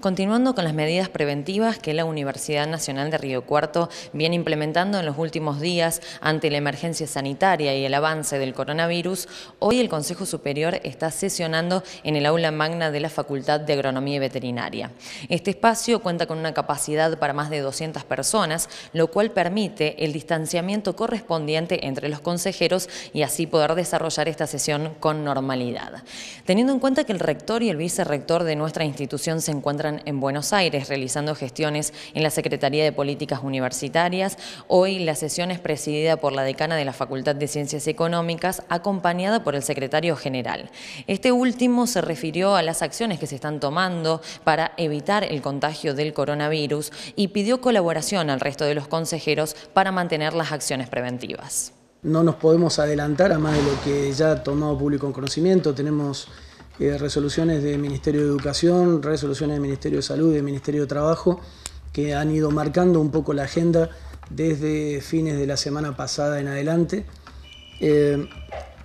Continuando con las medidas preventivas que la Universidad Nacional de Río Cuarto viene implementando en los últimos días ante la emergencia sanitaria y el avance del coronavirus, hoy el Consejo Superior está sesionando en el aula magna de la Facultad de Agronomía y Veterinaria. Este espacio cuenta con una capacidad para más de 200 personas, lo cual permite el distanciamiento correspondiente entre los consejeros y así poder desarrollar esta sesión con normalidad. Teniendo en cuenta que el rector y el vicerrector de nuestra institución se encuentran en Buenos Aires realizando gestiones en la Secretaría de Políticas Universitarias. Hoy la sesión es presidida por la decana de la Facultad de Ciencias Económicas, acompañada por el secretario general. Este último se refirió a las acciones que se están tomando para evitar el contagio del coronavirus y pidió colaboración al resto de los consejeros para mantener las acciones preventivas. No nos podemos adelantar a más de lo que ya ha tomado público en conocimiento. Tenemos eh, resoluciones del Ministerio de Educación, resoluciones del Ministerio de Salud, ...y del Ministerio de Trabajo, que han ido marcando un poco la agenda desde fines de la semana pasada en adelante. Eh,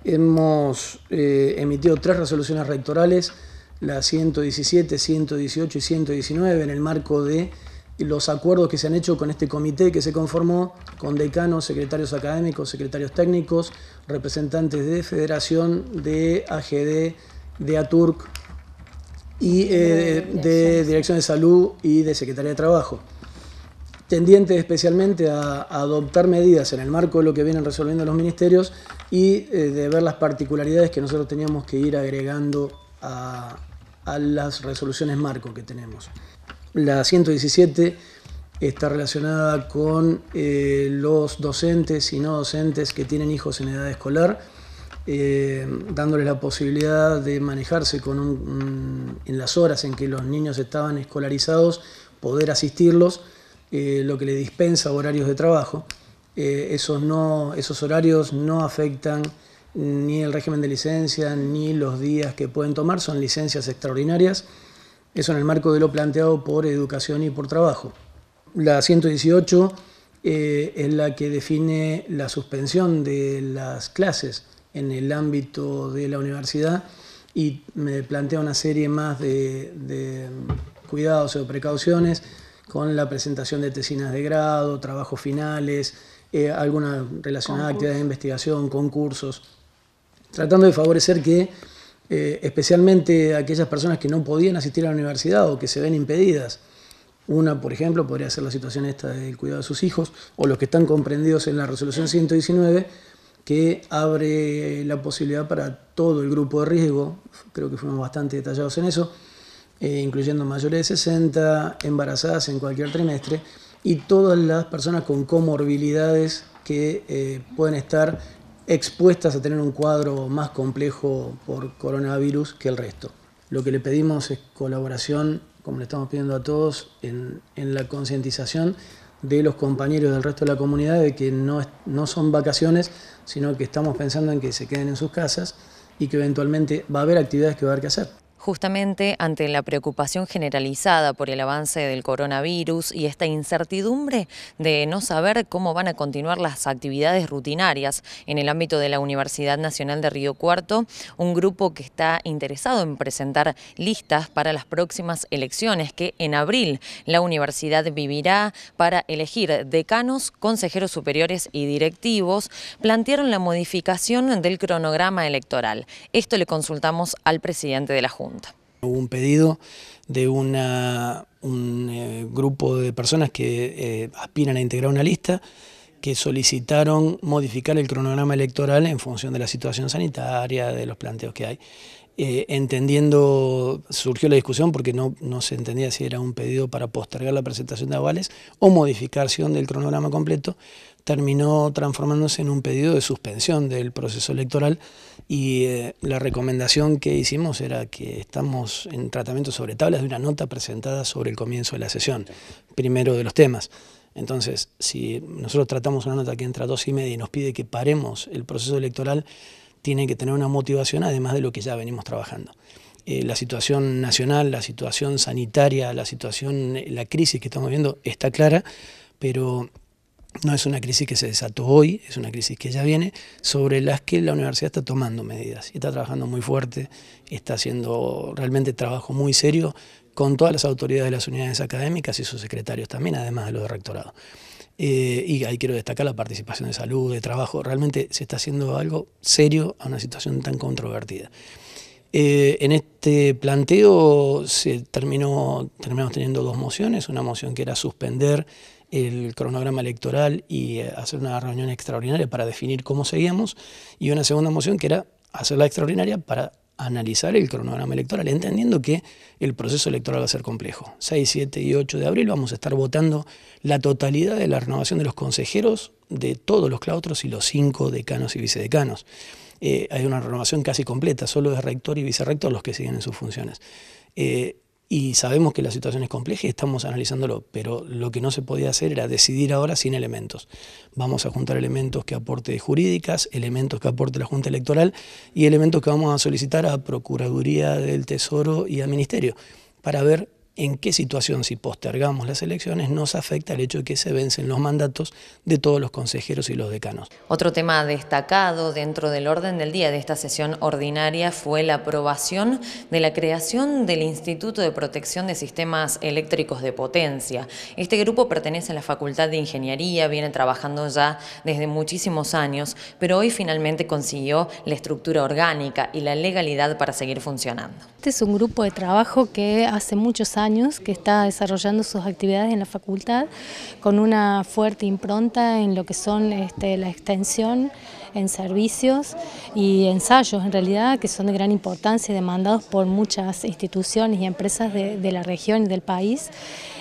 hemos eh, emitido tres resoluciones rectorales, las 117, 118 y 119, en el marco de los acuerdos que se han hecho con este comité que se conformó con decanos, secretarios académicos, secretarios técnicos, representantes de Federación, de AGD, de ATURC y eh, de Dirección de Salud y de Secretaría de Trabajo, tendiente especialmente a, adoptar medidas en el marco de lo que vienen resolviendo los ministerios y eh, de ver las particularidades que nosotros teníamos que ir agregando a, las resoluciones marco que tenemos. La 117 está relacionada con eh, los docentes y no docentes que tienen hijos en edad escolar eh, dándoles la posibilidad de manejarse en las horas en que los niños estaban escolarizados, poder asistirlos, eh, lo que le dispensa horarios de trabajo. Eh, esos, no, horarios no afectan ni el régimen de licencia ni los días que pueden tomar, son licencias extraordinarias. Eso en el marco de lo planteado por educación y por trabajo. La 118 es la que define la suspensión de las clases en el ámbito de la universidad y me plantea una serie más de, de cuidados o precauciones con la presentación de tesinas de grado, trabajos finales, eh, alguna relacionada a actividades de investigación, concursos, tratando de favorecer que eh, especialmente aquellas personas que no podían asistir a la universidad o que se ven impedidas. Una, por ejemplo, podría ser la situación esta del cuidado de sus hijos o los que están comprendidos en la resolución 119, que abre la posibilidad para todo el grupo de riesgo, creo que fuimos bastante detallados en eso, eh, incluyendo mayores de 60, embarazadas en cualquier trimestre y todas las personas con comorbilidades que eh, pueden estar expuestas a tener un cuadro más complejo por coronavirus que el resto. Lo que le pedimos es colaboración, como le estamos pidiendo a todos, en, en la concientización de los compañeros del resto de la comunidad de que no, no son vacaciones, sino que estamos pensando en que se queden en sus casas y que eventualmente va a haber actividades que va a haber que hacer. Justamente ante la preocupación generalizada por el avance del coronavirus y esta incertidumbre de no saber cómo van a continuar las actividades rutinarias en el ámbito de la Universidad Nacional de Río Cuarto, un grupo que está interesado en presentar listas para las próximas elecciones que en abril la universidad vivirá para elegir decanos, consejeros superiores y directivos, plantearon la modificación del cronograma electoral. Esto le consultamos al presidente de la Junta. Hubo un pedido de un eh, grupo de personas que eh, aspiran a integrar una lista que solicitaron modificar el cronograma electoral en función de la situación sanitaria, de los planteos que hay. Eh, entendiendo, surgió la discusión porque no, no, se entendía si era un pedido para postergar la presentación de avales o modificación del cronograma completo, terminó transformándose en un pedido de suspensión del proceso electoral y eh, la recomendación que hicimos era que estamos en tratamiento sobre tablas de una nota presentada sobre el comienzo de la sesión, primero de los temas. Entonces, si nosotros tratamos una nota que entra a dos y media y nos pide que paremos el proceso electoral, tiene que tener una motivación además de lo que ya venimos trabajando. Eh, la situación nacional, la situación sanitaria, la situación, eh, la crisis que estamos viendo está clara, pero no es una crisis que se desató hoy, es una crisis que ya viene, sobre las que la universidad está tomando medidas está trabajando muy fuerte, está haciendo realmente trabajo muy serio con todas las autoridades de las unidades académicas y sus secretarios también, además de los de rectorado. Eh, y ahí quiero destacar la participación de salud, de trabajo, realmente se está haciendo algo serio a una situación tan controvertida. Eh, en este planteo se terminó, terminamos teniendo dos mociones, una moción que era suspender el cronograma electoral y eh, hacer una reunión extraordinaria para definir cómo seguíamos, y una segunda moción que era hacer la extraordinaria para analizar el cronograma electoral, entendiendo que el proceso electoral va a ser complejo. 6, 7 y 8 de abril vamos a estar votando la totalidad de la renovación de los consejeros de todos los claustros y los cinco decanos y vicedecanos. Eh, hay una renovación casi completa, solo de rector y vicerrector los que siguen en sus funciones. Eh, y sabemos que la situación es compleja y estamos analizándolo, pero lo que no se podía hacer era decidir ahora sin elementos. Vamos a juntar elementos que aporte jurídicas, elementos que aporte la Junta Electoral y elementos que vamos a solicitar a Procuraduría del Tesoro y al Ministerio para ver en qué situación, si postergamos las elecciones, nos afecta el hecho de que se vencen los mandatos de todos los consejeros y los decanos. Otro tema destacado dentro del orden del día de esta sesión ordinaria fue la aprobación de la creación del Instituto de Protección de Sistemas Eléctricos de Potencia. Este grupo pertenece a la Facultad de Ingeniería, viene trabajando ya desde muchísimos años, pero hoy finalmente consiguió la estructura orgánica y la legalidad para seguir funcionando. Este es un grupo de trabajo que hace muchos años que está desarrollando sus actividades en la facultad con una fuerte impronta en lo que son este, la extensión en servicios y ensayos en realidad que son de gran importancia y demandados por muchas instituciones y empresas de, la región y del país.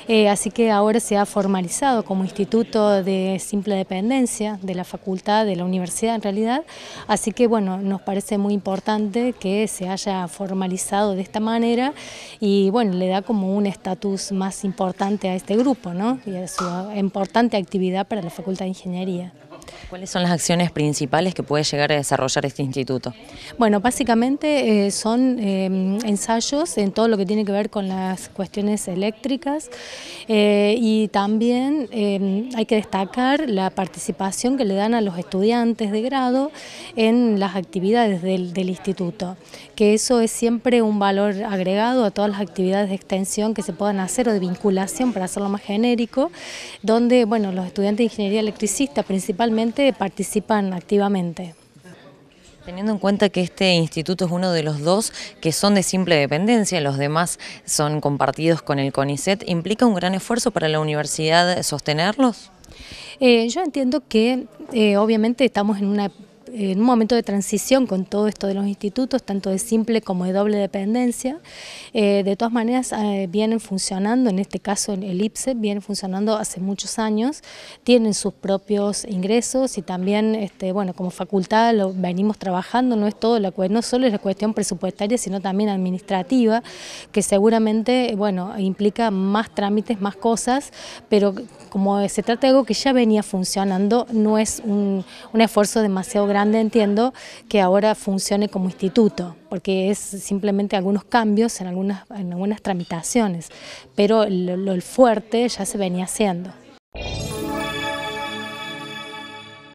Eh, así que ahora se ha formalizado como instituto de simple dependencia de la facultad, de la universidad en realidad. Así que bueno, nos parece muy importante que se haya formalizado de esta manera y bueno, le da como un estatus más importante a este grupo ¿no? y a su importante actividad para la Facultad de Ingeniería. ¿Cuáles son las acciones principales que puede llegar a desarrollar este instituto? Bueno, básicamente eh, son eh, ensayos en todo lo que tiene que ver con las cuestiones eléctricas eh, y también hay que destacar la participación que le dan a los estudiantes de grado en las actividades del instituto, que eso es siempre un valor agregado a todas las actividades de extensión que se puedan hacer o de vinculación para hacerlo más genérico, donde bueno, los estudiantes de ingeniería electricista principalmente participan activamente. Teniendo en cuenta que este instituto es uno de los dos que son de simple dependencia, los demás son compartidos con el CONICET, ¿implica un gran esfuerzo para la universidad sostenerlos? Eh, yo entiendo que eh, obviamente estamos en una en un momento de transición con todo esto de los institutos, tanto de simple como de doble dependencia. Eh, de todas maneras, eh, vienen funcionando, en este caso el IPSE, viene funcionando hace muchos años, tienen sus propios ingresos y también, este, bueno, como facultad lo venimos trabajando, no es todo la no solo es la cuestión presupuestaria, sino también administrativa, que seguramente, bueno, implica más trámites, más cosas, pero como se trata de algo que ya venía funcionando, no es un esfuerzo demasiado grande entiendo que ahora funcione como instituto, porque es simplemente algunos cambios en algunas, en algunas tramitaciones, pero lo, lo fuerte ya se venía haciendo.